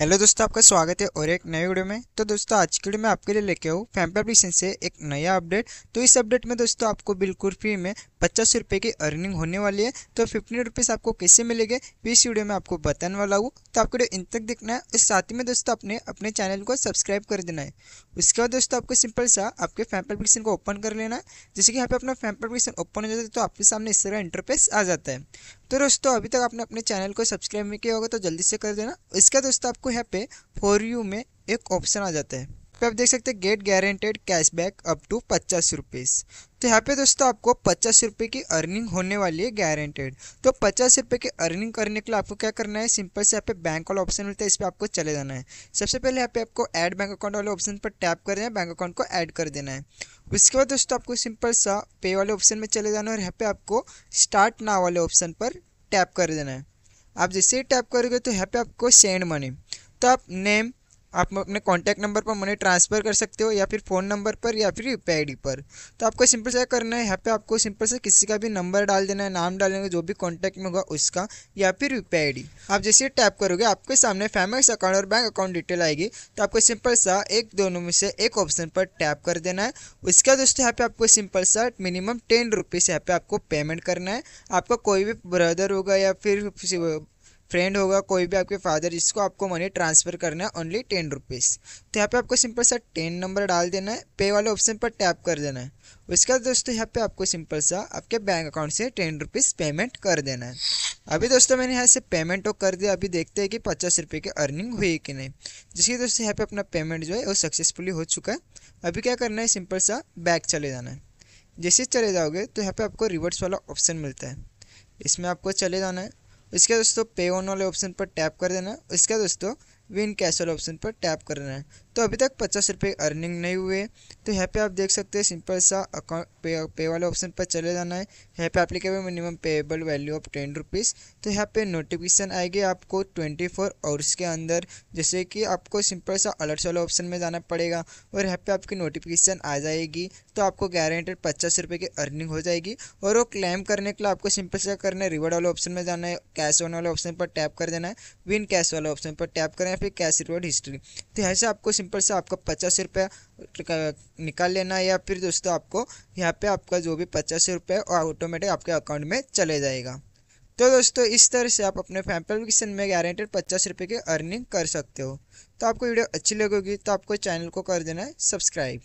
hello दोस्तों आपका स्वागत है और एक नए वीडियो में तो दोस्तों आज की वीडियो में आपके लिए लेके आऊँ फैम्पर एप्लीकेशन से एक नया अपडेट तो इस अपडेट में दोस्तों आपको बिल्कुल फ्री में पचास रुपये की अर्निंग होने वाली है तो फिफ्टीन रुपीज़ आपको कैसे मिलेंगे इस वीडियो में आपको बताने वाला हूँ तो आपको वीडियो इन तक देखना है और साथ ही में दोस्तों अपने अपने चैनल को सब्सक्राइब कर देना है उसके बाद दोस्तों आपको सिंपल सा आपके फैम्पर एप्लीकेशन को ओपन कर लेना है जैसे कि यहाँ पे अपना फैम्पर एप्लीकेशन ओपन हो जाता है तो आपके सामने इस तरह इंटरफेस आ जाता है तो दोस्तों अभी तक आपने अपने चैनल को सब्सक्राइब नहीं किया होगा तो जल्दी से कर देना इसका दोस्तों आपको यहाँ पे फॉर यू में एक ऑप्शन आ जाता है पे आप देख सकते हैं get guaranteed cashback up to पचास रुपये तो यहाँ पे दोस्तों आपको पचास रुपये की अर्निंग होने वाली है गारंटेड तो पचास रुपये की अर्निंग करने के लिए आपको क्या करना है सिंपल से यहाँ पे बैंक वाला ऑप्शन मिलता है इस पर आपको चले जाना है सबसे पहले यहाँ पे आपको ऐड बैंक अकाउंट वाले ऑप्शन पर टैप कर देना है बैंक अकाउंट को ऐड कर देना है उसके बाद दोस्तों आपको सिंपल सा पे वाले ऑप्शन में चले जाना है और यहाँ पर आपको स्टार्ट ना वाले ऑप्शन पर टैप कर देना है आप जैसे ही टैप करोगे तो यहाँ पर आपको सेंड मनी तो आप नेम आप अपने कॉन्टैक्ट नंबर पर मनी ट्रांसफ़र कर सकते हो या फिर फ़ोन नंबर पर या फिर यू पी पर तो आपको सिंपल से करना है यहाँ पे आपको सिंपल से किसी का भी नंबर डाल देना है नाम डालेंगे जो भी कॉन्टैक्ट में होगा उसका या फिर यू पी आप जैसे टैप करोगे आपके सामने फैमिली अकाउंट और बैंक अकाउंट डिटेल आएगी तो आपको सिंपल सा एक दोनों में से एक ऑप्शन पर टैप कर देना है उसके बाद दोस्तों यहाँ पे आपको सिंपल सा मिनिमम टेन रुपीज़ यहाँ पे आपको पेमेंट करना है आपका कोई भी ब्रदर होगा या फिर फ्रेंड होगा कोई भी आपके फादर जिसको आपको मनी ट्रांसफ़र करना है ओनली टेन रुपीज़ तो यहाँ पे आपको सिंपल सा टेन नंबर डाल देना है पे वाले ऑप्शन पर टैप कर देना है उसके बाद दोस्तों यहाँ पे आपको सिंपल सा आपके बैंक अकाउंट से टेन रुपीज़ पेमेंट कर देना है अभी दोस्तों मैंने यहाँ से पेमेंट वो तो कर दिया अभी देखते हैं कि पचास रुपये की अर्निंग हुई कि नहीं जिसकी दोस्तों यहाँ पर अपना पेमेंट जो है वो सक्सेसफुली हो चुका है अभी क्या करना है सिंपल सा बैक चले जाना है जैसे चले जाओगे तो यहाँ पर आपको रिवर्स वाला ऑप्शन मिलता है इसमें आपको चले जाना है उसके दोस्तों पे ऑन वाले ऑप्शन पर टैप कर देना उसके दोस्तों विन कैश वाले ऑप्शन पर टैप कर देना है तो अभी तक पचास रुपये अर्निंग नहीं हुए तो यहाँ पे आप देख सकते हैं सिंपल सा अकाउंट पे, पे वाले ऑप्शन पर चले जाना है यहाँ पे applicable minimum payable value of ten rupees तो यहाँ पे नोटिफिकेशन आएगी आपको ट्वेंटी फोर आवर्स के अंदर जैसे कि आपको सिंपल सा अलर्ट्स वाले ऑप्शन में जाना पड़ेगा और यहाँ पे आपकी नोटिफिकेशन आ जाएगी तो आपको गारंटेड पचास रुपये की अर्निंग हो जाएगी और वो क्लेम करने के लिए आपको सिंपल सा करना है रिवॉर्ड वाले ऑप्शन में जाना है कैश ऑन वाले ऑप्शन पर टैप कर देना है विन कैश वाले ऑप्शन पर टैप करना फिर कैश रिवॉर्ड हिस्ट्री तो यहाँ से आपको सिंपल से आपका पचास रुपये निकाल लेना है या फिर दोस्तों आपको यहाँ पे आपका जो भी पचास रुपये ऑटोमेटिक आपके अकाउंट में चले जाएगा तो दोस्तों इस तरह से आप अपने फैम्पलिकेशन में गारंटेड पचास रुपये की अर्निंग कर सकते हो तो आपको वीडियो अच्छी लगेगी तो आपको चैनल को कर देना है सब्सक्राइब